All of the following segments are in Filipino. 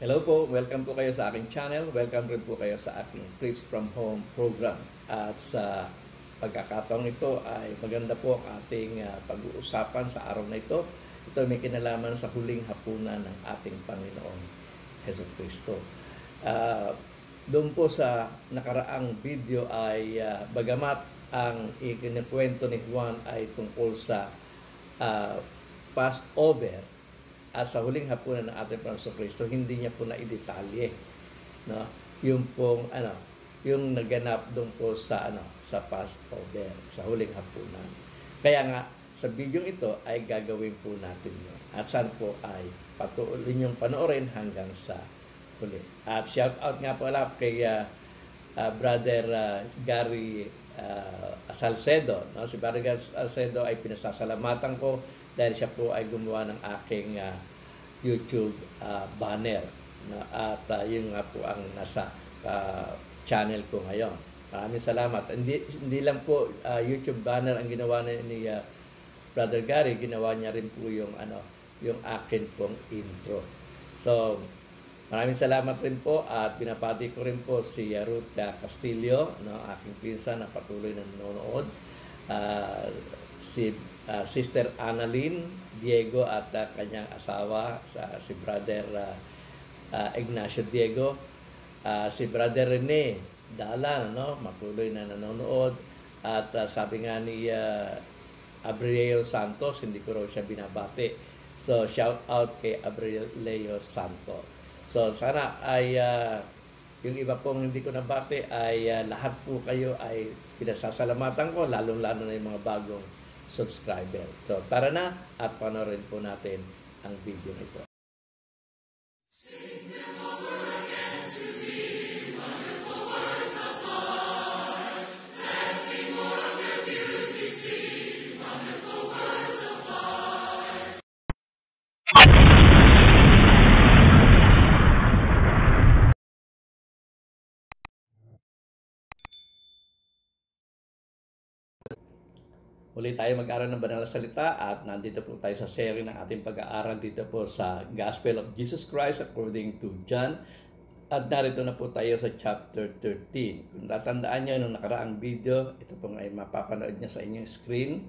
Hello po, welcome po kayo sa aking channel, welcome rin po kayo sa aking Preach from Home program. At sa pagkakataong ito ay maganda po ang ating ah, pag-uusapan sa araw na ito. Ito may kinalaman sa huling hapunan ng ating Panginoong Heso Kristo. Uh, doon po sa nakaraang video ay uh, bagamat ang ikinikwento ni Juan ay tungkol sa uh, Passover, at ah, sa huling hapunan ng ating Panginoon Kristo, hindi niya po na no? yung pong ano, yung naganap doon po sa ano, sa Passover, sa huling hapunan. Kaya nga sa video ito ay gagawin po natin yun. At saan po ay patuloy niyong panoorin hanggang sa huli. At shout out nga po pala kay uh, uh, brother uh, Gary uh, Salcedo. No? Si Barangay Salcedo ay pinasasalamatan ko dahil siya po ay gumawa ng aking uh, YouTube uh, banner na, at uh, yun nga po ang nasa uh, channel ko ngayon. Maraming salamat. Hindi, hindi lang po uh, YouTube banner ang ginawa ni, ni uh, Brother Gary, ginawa niya rin po yung ano, yung akin pong intro. So, maraming salamat rin po at pinapati ko rin po si Ruth Castillo, no, aking pinsan na patuloy na nanonood. Uh, si Ah, Sister Annalyn Diego at uh, kanyang asawa sa si Brother uh, uh, Ignacio Diego, uh, si Brother Rene Dala no, matuloy na nanonood at uh, sabi nga ni uh, Abriel Santos, hindi ko raw siya binabati. So shout out kay Abriel Leo Santos. So sana ay uh, yung iba pong hindi ko nabati ay uh, lahat po kayo ay pinasasalamatan ko, lalong-lalo na yung mga bagong subscriber. So tara na at panoorin po natin ang video nito. Muli tayo mag-aral ng banal na salita at nandito po tayo sa seri ng ating pag-aaral dito po sa Gospel of Jesus Christ according to John. At narito na po tayo sa chapter 13. Kung tatandaan nyo nung nakaraang video, ito po ay mapapanood nyo sa inyong screen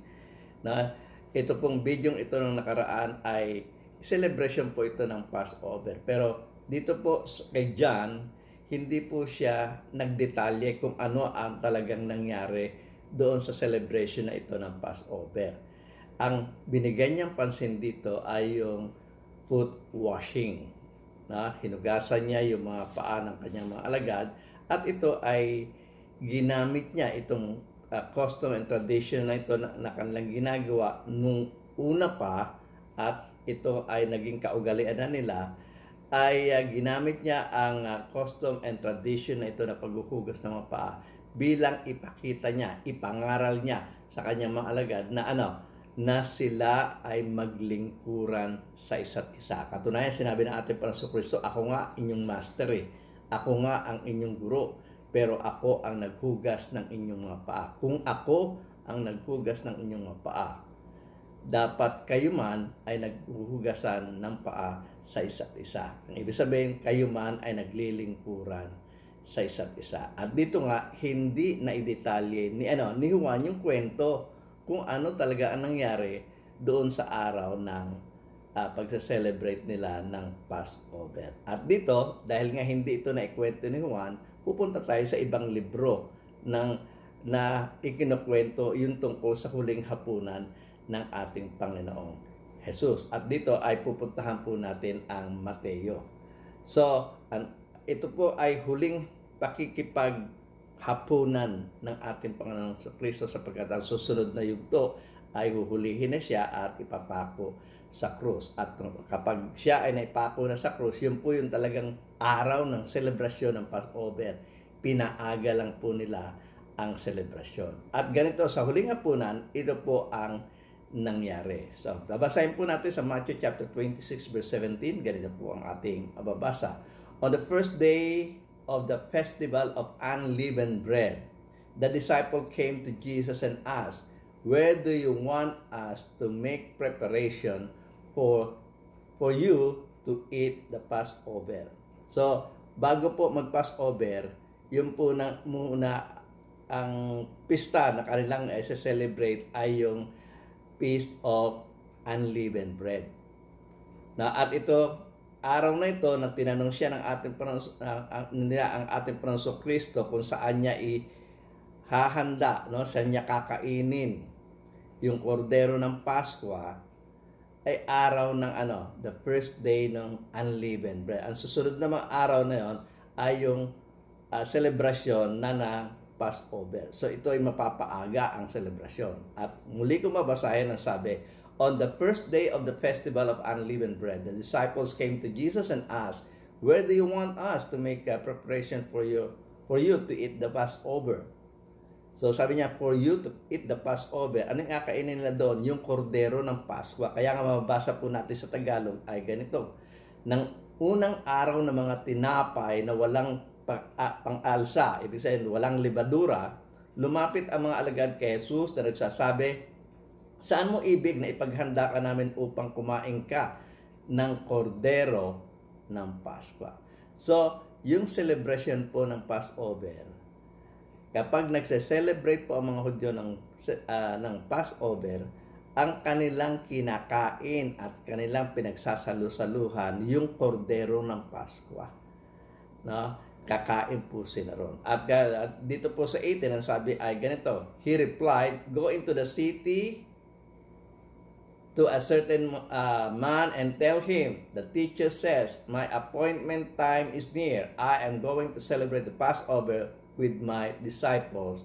na ito pong video ito nung nakaraan ay celebration po ito ng Passover. Pero dito po kay John, hindi po siya nagdetalye kung ano ang talagang nangyari doon sa celebration na ito ng Passover. Ang binigyan niyang pansin dito ay yung foot washing. Na hinugasan niya yung mga paa ng kanyang mga alagad at ito ay ginamit niya itong uh, custom and tradition na ito na, na kanilang ginagawa nung una pa at ito ay naging kaugalian na nila ay uh, ginamit niya ang uh, custom and tradition na ito na paghuhugas ng mga paa bilang ipakita niya, ipangaral niya sa kanyang mga alagad na ano, na sila ay maglingkuran sa isa't isa. Katunayan, sinabi ng ating Panginoon Kristo, ako nga inyong master eh. Ako nga ang inyong guro. Pero ako ang naghugas ng inyong mga paa. Kung ako ang naghugas ng inyong mga paa, dapat kayo man ay naghuhugasan ng paa sa isa't isa. Ang ibig sabihin, kayo man ay naglilingkuran sa isa't isa. At dito nga, hindi na idetalye ni, ano, ni Juan yung kwento kung ano talaga ang nangyari doon sa araw ng uh, ah, pagsa-celebrate nila ng Passover. At dito, dahil nga hindi ito na ikwento ni Juan, pupunta tayo sa ibang libro ng na ikinukwento yung tungkol sa huling hapunan ng ating Panginoong Jesus. At dito ay pupuntahan po natin ang Mateo. So, ang ito po ay huling hapunan ng ating Panginoong Kristo sapagkat ang susunod na yugto ay huhulihin na siya at ipapako sa krus. At kapag siya ay naipako na sa krus, yun po yung talagang araw ng selebrasyon ng Passover. Pinaaga lang po nila ang selebrasyon. At ganito, sa huling hapunan, ito po ang nangyari. So, babasahin po natin sa Matthew chapter 26 verse 17. Ganito po ang ating babasa. On the first day of the festival of unleavened bread, the disciple came to Jesus and asked, Where do you want us to make preparation for for you to eat the Passover? So, bago po mag-Passover, yun po na, muna ang pista na kanilang eh, celebrate ay yung Feast of Unleavened Bread. Na at ito araw na ito na tinanong siya ng ating Pranso, uh, ah, ang ating Pranso Kristo kung saan niya ihahanda, no? saan niya kakainin yung kordero ng Pasko ay araw ng ano, the first day ng unleavened bread. Ang susunod namang araw na yon ay yung uh, ah, celebration na na Passover. So ito ay mapapaaga ang celebration. At muli ko mabasahin ang sabi, On the first day of the festival of unleavened bread, the disciples came to Jesus and asked, Where do you want us to make a preparation for you, for you to eat the Passover? So sabi niya, for you to eat the Passover. Ano yung kakainin nila doon? Yung kordero ng Pasko. Kaya nga mababasa po natin sa Tagalog ay ganito. Nang unang araw ng mga tinapay na walang pang-alsa, ibig sabihin walang libadura, lumapit ang mga alagad kay Jesus na nagsasabi, Saan mo ibig na ipaghanda ka namin upang kumain ka ng kordero ng Pasko? So, yung celebration po ng Passover, kapag nagse-celebrate po ang mga Hudyo ng, uh, ng Passover, ang kanilang kinakain at kanilang pinagsasalusaluhan yung kordero ng Pasko. No? Kakain po sila ron. At, at dito po sa 18, ang sabi ay ganito, He replied, Go into the city to a certain uh, man and tell him, The teacher says, My appointment time is near. I am going to celebrate the Passover with my disciples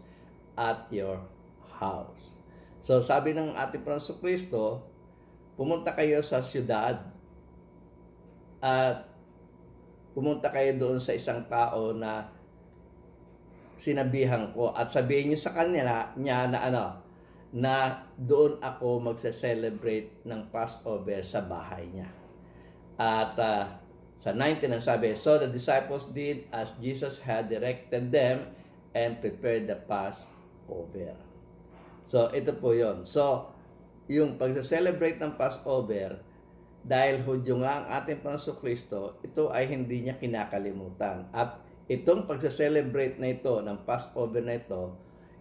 at your house. So sabi ng ating Pranso Kristo, pumunta kayo sa siyudad at pumunta kayo doon sa isang tao na sinabihan ko at sabihin niyo sa kanila niya na ano, na doon ako magse-celebrate ng Passover sa bahay niya. At uh, sa 19 ang sabi, So the disciples did as Jesus had directed them and prepared the Passover. So ito po yon. So yung pagse-celebrate ng Passover, dahil Hudyo nga ang ating Panginoon Kristo, ito ay hindi niya kinakalimutan. At itong pagse-celebrate na ito, ng Passover na ito,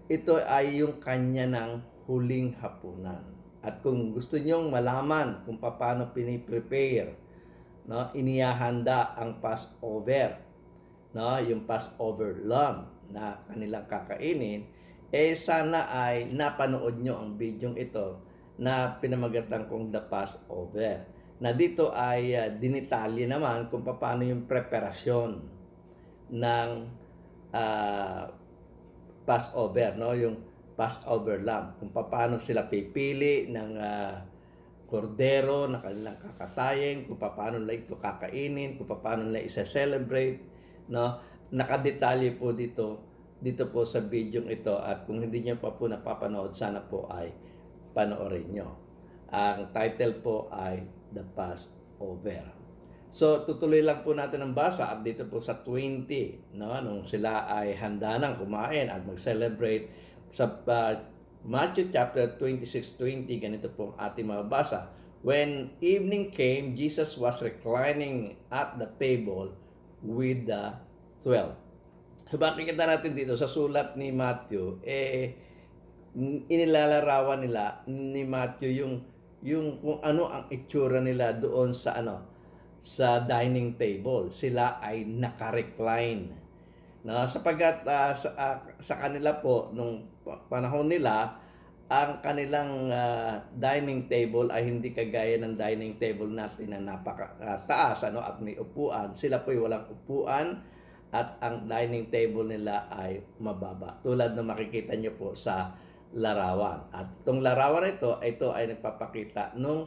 ito ay yung kanya ng huling hapunan. At kung gusto nyong malaman kung paano piniprepare, no, inihahanda ang Passover, no, yung Passover lamb na kanilang kakainin, eh sana ay napanood nyo ang video ito na pinamagatan kong The Passover. Na dito ay uh, dinitalye naman kung paano yung preparasyon ng uh, Passover, no? yung Passover lamb. Kung paano sila pipili ng uh, kordero na kanilang kakatayin, kung paano nila ito kakainin, kung paano nila isa-celebrate. No? Nakadetalye po dito dito po sa video ito at kung hindi niyo pa po napapanood, sana po ay panoorin nyo. Ang title po ay The Passover. So tutuloy lang po natin ang basa at dito po sa 20, no, nung sila ay handa nang kumain at mag-celebrate sa uh, Matthew chapter 26:20 ganito po ang ating mababasa. When evening came, Jesus was reclining at the table with the 12. So makikita natin dito sa sulat ni Matthew, eh, inilalarawan nila ni Matthew yung yung kung ano ang itsura nila doon sa ano sa dining table sila ay naka-recline no sapagkat uh, sa, uh, sa kanila po nung panahon nila, ang kanilang uh, dining table ay hindi kagaya ng dining table natin na napakataas ano, at may upuan. Sila po ay walang upuan at ang dining table nila ay mababa. Tulad ng makikita nyo po sa larawan. At itong larawan ito, ito ay nagpapakita nung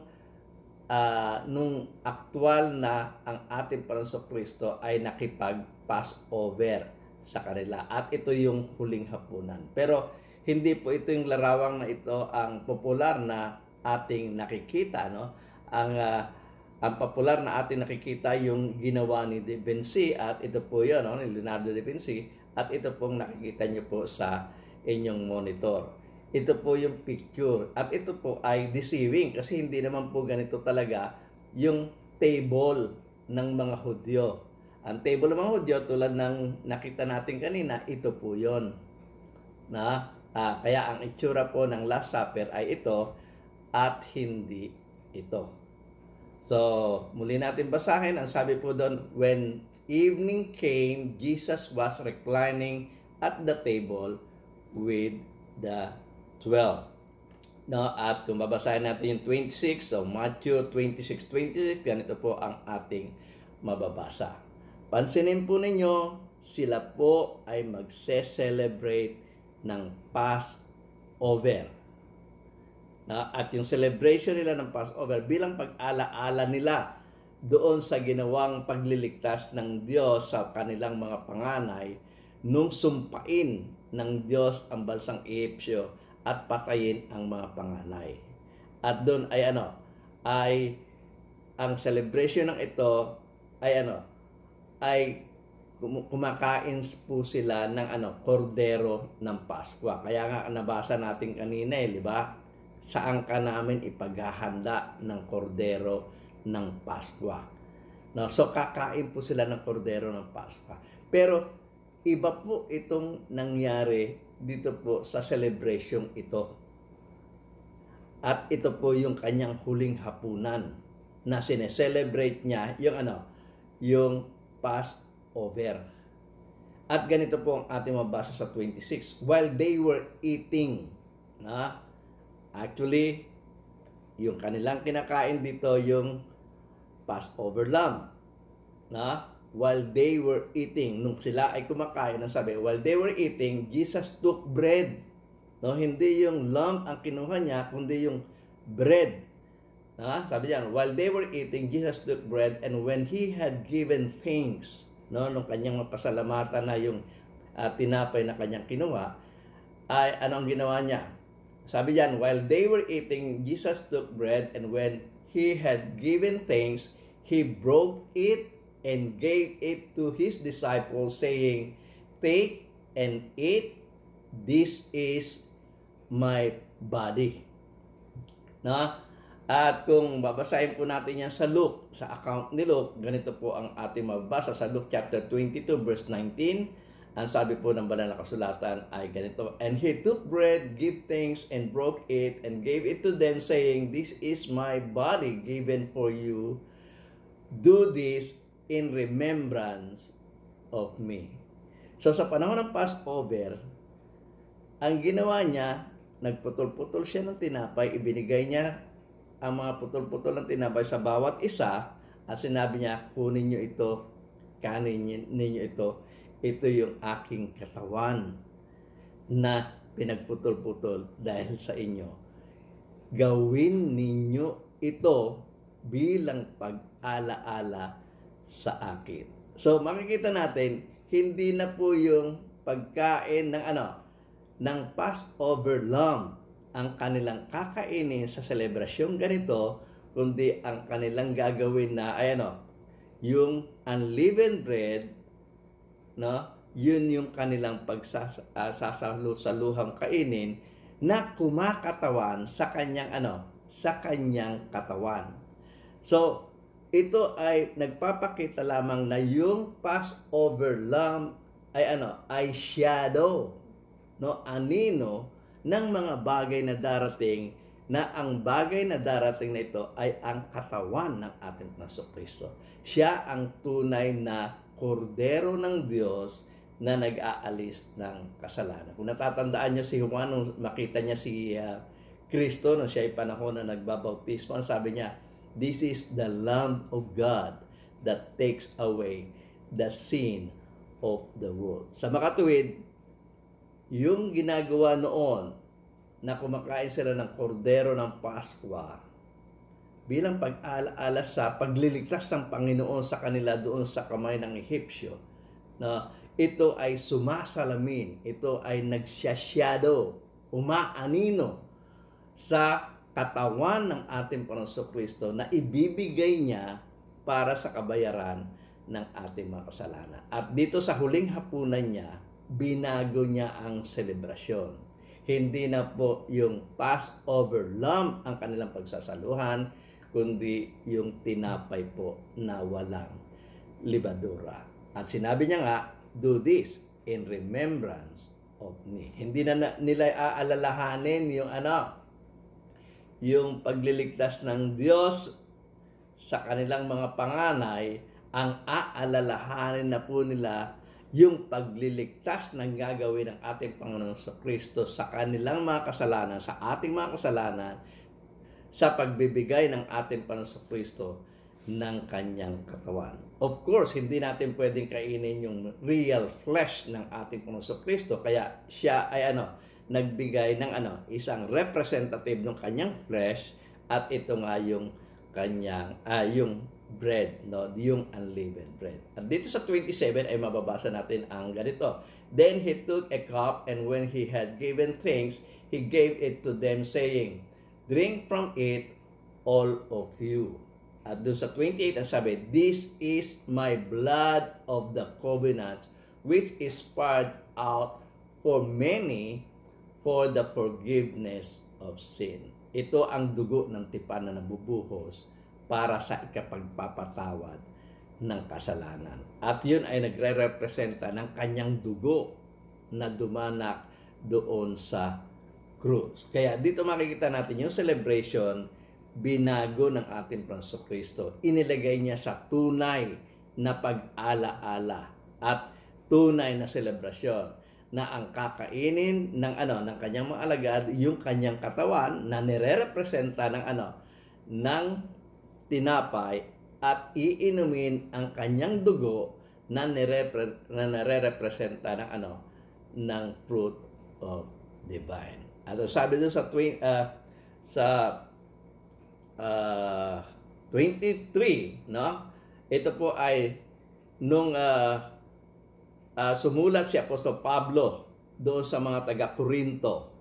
uh, nung aktwal na ang ating Panginoon Kristo ay nakipag-passover sa kanila. At ito yung huling hapunan. Pero hindi po ito yung larawang na ito ang popular na ating nakikita no ang uh, ang popular na ating nakikita yung ginawa ni De Vinci at ito po yun no ni Leonardo De Vinci at ito pong nakikita niyo po sa inyong monitor ito po yung picture at ito po ay deceiving kasi hindi naman po ganito talaga yung table ng mga Hudyo ang table ng mga Hudyo tulad ng nakita natin kanina ito po yon na Uh, kaya ang itsura po ng Last Supper ay ito at hindi ito. So, muli natin basahin. Ang sabi po doon, When evening came, Jesus was reclining at the table with the twelve. No, at kung babasahin natin yung 26, so Matthew 26, 26, ganito po ang ating mababasa. Pansinin po ninyo, sila po ay magse-celebrate ng Passover. Na, at yung celebration nila ng Passover bilang pag-alaala nila doon sa ginawang pagliligtas ng Diyos sa kanilang mga panganay nung sumpain ng Diyos ang bansang Egyptyo at patayin ang mga panganay. At doon ay ano, ay ang celebration ng ito ay ano, ay kumakain po sila ng ano, kordero ng Pasko. Kaya nga nabasa natin kanina eh, di ba? Saan ka namin ipaghahanda ng kordero ng Pasko? No, so kakain po sila ng kordero ng Pasko. Pero iba po itong nangyari dito po sa celebration ito. At ito po yung kanyang huling hapunan na sineselebrate niya yung ano, yung Pasko over. At ganito po ang ating mabasa sa 26. While they were eating, na actually, yung kanilang kinakain dito yung Passover lamb. Na while they were eating, nung sila ay kumakain, ang sabi, while they were eating, Jesus took bread. No, hindi yung lamb ang kinuha niya, kundi yung bread. Ha? Sabi niya, while they were eating, Jesus took bread, and when he had given thanks, no, nung kanyang mapasalamatan na yung uh, tinapay na kanyang kinuha, ay anong ginawa niya? Sabi diyan, while they were eating, Jesus took bread and when he had given thanks, he broke it and gave it to his disciples saying, Take and eat, this is my body. Na, at kung babasahin po natin yan sa Luke, sa account ni Luke, ganito po ang ating mabasa sa Luke chapter 22 verse 19. Ang sabi po ng banal na kasulatan ay ganito, And he took bread, gave thanks, and broke it, and gave it to them, saying, This is my body given for you. Do this in remembrance of me. So sa panahon ng Passover, ang ginawa niya, nagputol-putol siya ng tinapay, ibinigay niya ang mga putol-putol ng tinapay sa bawat isa at sinabi niya, kunin niyo ito, kanin ninyo ito, ito yung aking katawan na pinagputol-putol dahil sa inyo. Gawin ninyo ito bilang pag-alaala sa akin. So makikita natin, hindi na po yung pagkain ng ano, ng Passover lamb ang kanilang kakainin sa selebrasyong ganito, kundi ang kanilang gagawin na, ayan o, yung unleavened bread, no, yun yung kanilang pagsasalusaluhang uh, kainin na kumakatawan sa kanyang ano, sa kanyang katawan. So, ito ay nagpapakita lamang na yung Passover lamb ay ano, ay shadow, no, anino ng mga bagay na darating na ang bagay na darating na ito ay ang katawan ng ating Panginoon Kristo. Siya ang tunay na kordero ng Diyos na nag-aalis ng kasalanan. Kung natatandaan niyo si Juan nung makita niya si uh, Kristo nung siya ay panahon na nagbabautismo, ang sabi niya, This is the Lamb of God that takes away the sin of the world. Sa makatuwid, yung ginagawa noon na kumakain sila ng kordero ng Paskwa bilang pag-alaala sa pagliligtas ng Panginoon sa kanila doon sa kamay ng Egyptyo na ito ay sumasalamin, ito ay nagsasyado, umaanino sa katawan ng ating Panginoon Kristo na ibibigay niya para sa kabayaran ng ating mga kasalanan. At dito sa huling hapunan niya, binago niya ang selebrasyon. Hindi na po yung Passover lamb ang kanilang pagsasaluhan, kundi yung tinapay po na walang libadura. At sinabi niya nga, do this in remembrance of me. Hindi na nila aalalahanin yung ano, yung pagliligtas ng Diyos sa kanilang mga panganay, ang aalalahanin na po nila yung pagliligtas ng gagawin ng ating Panginoon sa Kristo sa kanilang mga kasalanan, sa ating mga kasalanan, sa pagbibigay ng ating Panginoon sa Kristo ng kanyang katawan. Of course, hindi natin pwedeng kainin yung real flesh ng ating Panginoon sa Kristo. Kaya siya ay ano, nagbigay ng ano, isang representative ng kanyang flesh at ito nga yung kanyang ah, yung bread, no? yung unleavened bread. At dito sa 27 ay mababasa natin ang ganito. Then he took a cup and when he had given thanks, he gave it to them saying, Drink from it, all of you. At doon sa 28 ang sabi, This is my blood of the covenant which is poured out for many for the forgiveness of sin. Ito ang dugo ng tipan na nabubuhos para sa ikapagpapatawad ng kasalanan. At yun ay nagre-representa ng kanyang dugo na dumanak doon sa krus. Kaya dito makikita natin yung celebration binago ng ating Pranso Kristo. Inilagay niya sa tunay na pag-alaala at tunay na selebrasyon na ang kakainin ng ano ng kanyang mga alagad yung kanyang katawan na nirerepresenta ng ano ng tinapay at iinumin ang kanyang dugo na nire na nare ng ano ng fruit of divine. Ano sabi doon sa twin uh, ah, sa uh, ah, 23, no? Ito po ay nung uh, uh, sumulat si Apostol Pablo doon sa mga taga Corinto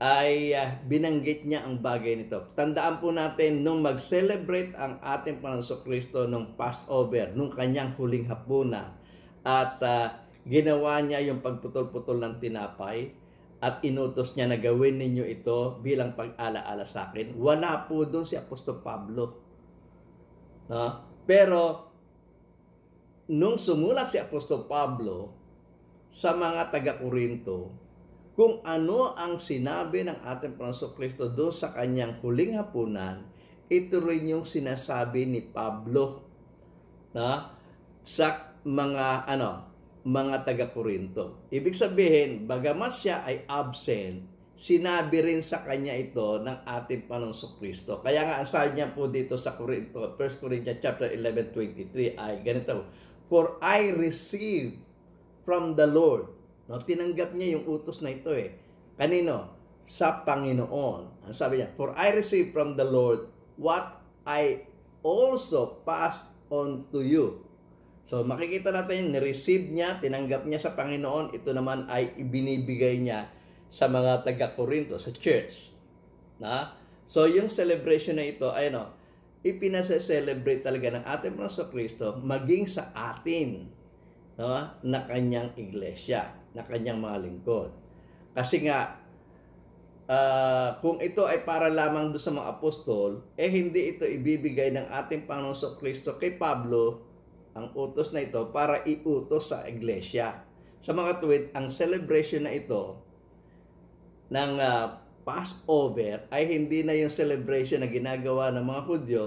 ay uh, binanggit niya ang bagay nito. Tandaan po natin nung mag-celebrate ang ating Panginoon Kristo nung Passover, nung kanyang huling hapunan at uh, ginawa niya yung pagputol-putol ng tinapay at inutos niya na gawin ninyo ito bilang pag-alaala sa akin. Wala po doon si Apostol Pablo. No? Pero nung sumulat si Apostol Pablo sa mga taga-Korinto, kung ano ang sinabi ng ating Panginoon Kristo doon sa kanyang huling hapunan, ito rin yung sinasabi ni Pablo na sa mga ano, mga taga Corinto. Ibig sabihin, bagamat siya ay absent, sinabi rin sa kanya ito ng ating Panginoon Kristo. Kaya nga ang niya po dito sa Corinto, 1 Corinthians chapter 11:23 ay ganito, "For I received from the Lord No, tinanggap niya yung utos na ito eh. Kanino? Sa Panginoon. Ang sabi niya, For I receive from the Lord what I also pass on to you. So makikita natin, nireceive niya, tinanggap niya sa Panginoon, ito naman ay ibinibigay niya sa mga taga Corinto sa church. Na? So yung celebration na ito, ay no, ipinasa-celebrate talaga ng ating Panginoon Kristo maging sa atin no, na kanyang iglesia na kanyang mga lingkod. Kasi nga, uh, kung ito ay para lamang doon sa mga apostol, eh hindi ito ibibigay ng ating Panginoon Kristo kay Pablo ang utos na ito para iutos sa iglesia. Sa mga tuwid, ang celebration na ito ng uh, Passover ay hindi na yung celebration na ginagawa ng mga Hudyo,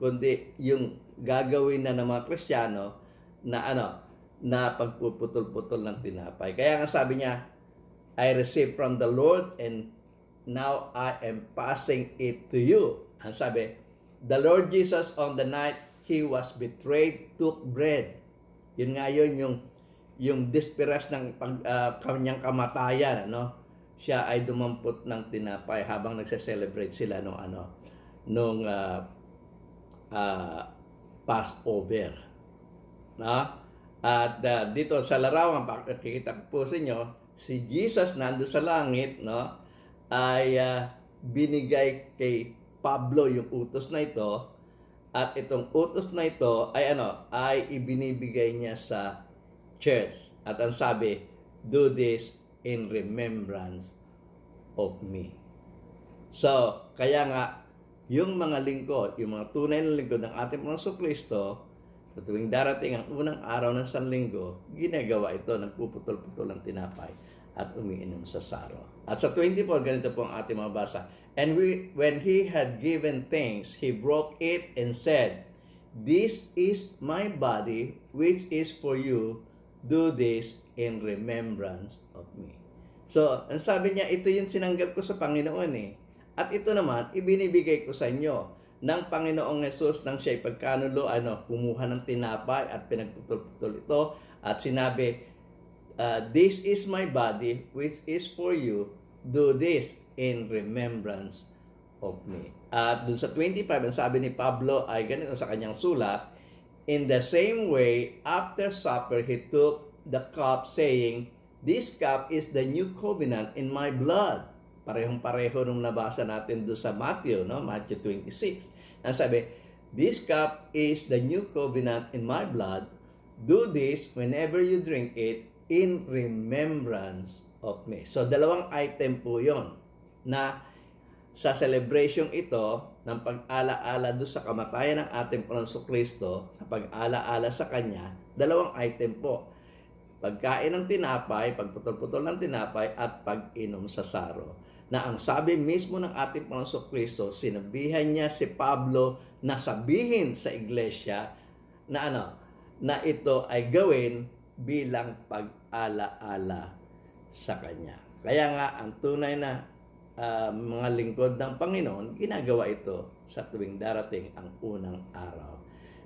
kundi yung gagawin na ng mga Kristiyano na ano, na pagpuputol-putol ng tinapay. Kaya nga sabi niya, I received from the Lord and now I am passing it to you. Ang sabi, the Lord Jesus on the night he was betrayed took bread. Yun nga yun yung yung disperas ng pag, uh, kanyang kamatayan, ano? Siya ay dumampot ng tinapay habang nagse-celebrate sila no ano, nung uh, uh, Passover. Na? At uh, dito sa larawan, pakikita ko po sa inyo, si Jesus nando sa langit, no? Ay uh, binigay kay Pablo yung utos na ito at itong utos na ito ay ano, ay ibinibigay niya sa church. At ang sabi, do this in remembrance of me. So, kaya nga, yung mga lingkod, yung mga tunay na lingkod ng ating Panginoon Kristo, So tuwing darating ang unang araw ng Sanlinggo, ginagawa ito, nagpuputol-putol ang tinapay at umiinom sa saro. At sa 24, ganito po ang ating mabasa. And we, when he had given thanks, he broke it and said, This is my body which is for you. Do this in remembrance of me. So, ang sabi niya, ito yung sinanggap ko sa Panginoon eh. At ito naman, ibinibigay ko sa inyo ng Panginoong Yesus nang siya'y pagkanulo, ano, kumuha ng tinapay at pinagputol-putol ito at sinabi, ah, This is my body which is for you. Do this in remembrance of me. At dun sa 25, ang sabi ni Pablo ay ganito sa kanyang sulat, In the same way, after supper, he took the cup saying, This cup is the new covenant in my blood. Parehong-pareho nung nabasa natin doon sa Matthew, no? Matthew 26. Ang sabi, This cup is the new covenant in my blood. Do this whenever you drink it in remembrance of me. So, dalawang item po yon na sa celebration ito ng pag-alaala doon sa kamatayan ng ating Panginoon Kristo, sa pag-alaala sa Kanya, dalawang item po. Pagkain ng tinapay, pagputol-putol ng tinapay, at pag-inom sa saro na ang sabi mismo ng ating Panginoon Kristo, sinabihan niya si Pablo na sabihin sa iglesia na ano, na ito ay gawin bilang pag-alaala sa kanya. Kaya nga ang tunay na uh, mga lingkod ng Panginoon, ginagawa ito sa tuwing darating ang unang araw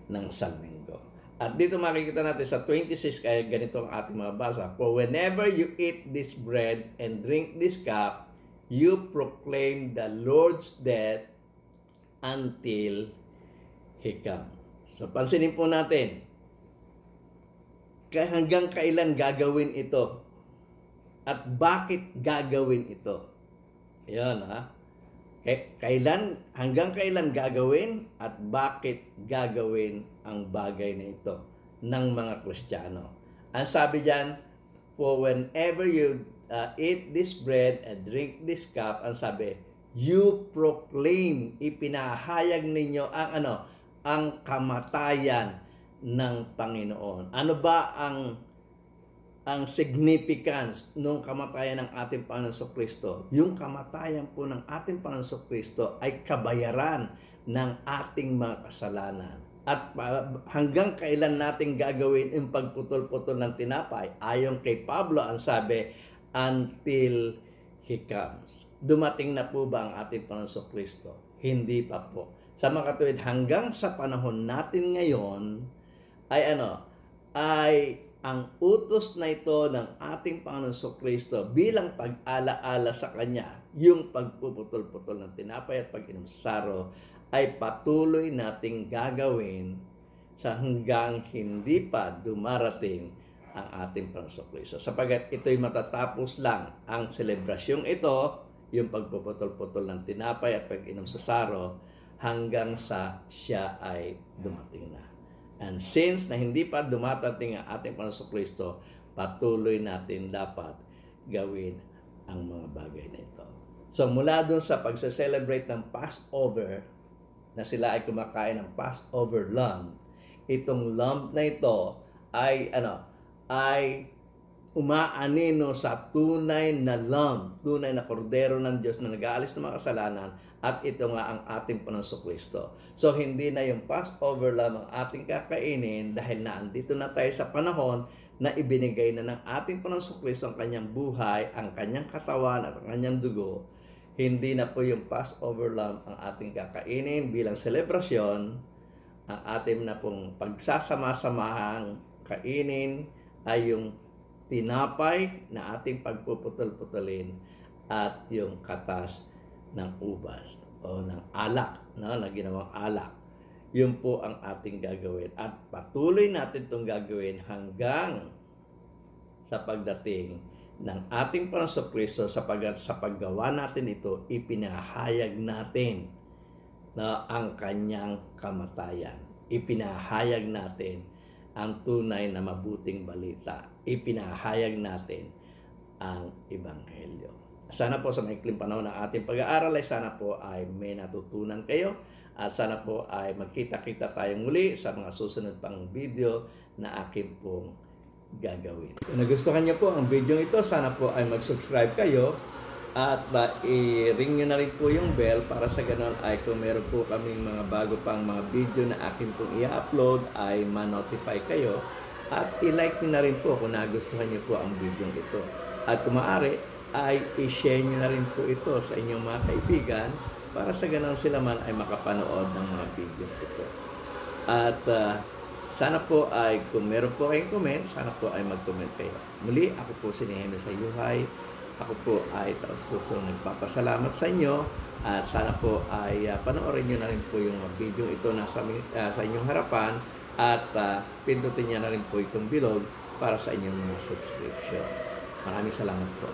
ng Sanlinggo. At dito makikita natin sa 26, kaya ganito ang ating mga basa. For whenever you eat this bread and drink this cup, you proclaim the Lord's death until He come. So pansinin po natin, hanggang kailan gagawin ito? At bakit gagawin ito? Ayan ha. Kailan, hanggang kailan gagawin at bakit gagawin ang bagay na ito ng mga Kristiyano? Ang sabi diyan, for whenever you uh, eat this bread and drink this cup, ang sabi, you proclaim, ipinahayag ninyo ang ano, ang kamatayan ng Panginoon. Ano ba ang ang significance ng kamatayan ng ating Panginoon Kristo? Yung kamatayan po ng ating Panginoon Kristo ay kabayaran ng ating mga kasalanan. At hanggang kailan natin gagawin yung pagputol-putol ng tinapay? Ayon kay Pablo, ang sabi, until He comes. Dumating na po ba ang ating Panginoon Kristo? Hindi pa po. Sa mga katuwid, hanggang sa panahon natin ngayon, ay ano, ay ang utos na ito ng ating Panginoon Kristo bilang pag-alaala sa Kanya, yung pagpuputol-putol ng tinapay at pag-inom saro, ay patuloy nating gagawin sa hanggang hindi pa dumarating ang ating Kristo. Sapagat ito'y matatapos lang ang selebrasyong ito, yung pagpuputol-putol ng tinapay at pag-inom sa saro, hanggang sa siya ay dumating na. And since na hindi pa dumatating ang ating Kristo, patuloy natin dapat gawin ang mga bagay na ito. So mula dun sa pagsa-celebrate ng Passover, na sila ay kumakain ng Passover lamb, itong lamb na ito ay ano, ay umaanino sa tunay na lamb, tunay na kordero ng Diyos na nag-aalis ng mga kasalanan at ito nga ang ating Panginoon So hindi na yung Passover lamb ang ating kakainin dahil naandito na tayo sa panahon na ibinigay na ng ating Panginoon ang kanyang buhay, ang kanyang katawan at ang kanyang dugo. Hindi na po yung Passover lamb ang ating kakainin bilang selebrasyon, ang ating na pong pagsasama-samahang kainin, ay yung tinapay na ating pagpuputol-putulin at yung katas ng ubas o ng alak, no, na ginawang alak. Yun po ang ating gagawin at patuloy natin itong gagawin hanggang sa pagdating ng ating Panginoon sapagat sa paggawa natin ito, ipinahayag natin na ang kanyang kamatayan. Ipinahayag natin ang tunay na mabuting balita. Ipinahayag natin ang Ebanghelyo. Sana po sa maikling panahon ng ating pag-aaral ay sana po ay may natutunan kayo at sana po ay magkita-kita tayo muli sa mga susunod pang video na akin pong gagawin. Kung nagustuhan niyo po ang video ito, sana po ay mag-subscribe kayo at uh, i-ring nyo na rin po yung bell para sa ganon ay kung meron po kaming mga bago pang mga video na akin pong i-upload ay ma-notify kayo. At i-like nyo na rin po kung nagustuhan nyo po ang video ito. At kung maaari, ay i-share nyo na rin po ito sa inyong mga kaibigan para sa ganon sila man ay makapanood ng mga video ito. At uh, sana po ay kung meron po kayong comment, sana po ay mag-comment kayo. Muli, ako po si Nehemiah Sayuhay ako po ay taos puso nagpapasalamat sa inyo at sana po ay uh, panoorin nyo na rin po yung video ito na sa, uh, sa inyong harapan at uh, pindutin nyo na rin po itong bilog para sa inyong subscription. Maraming salamat po.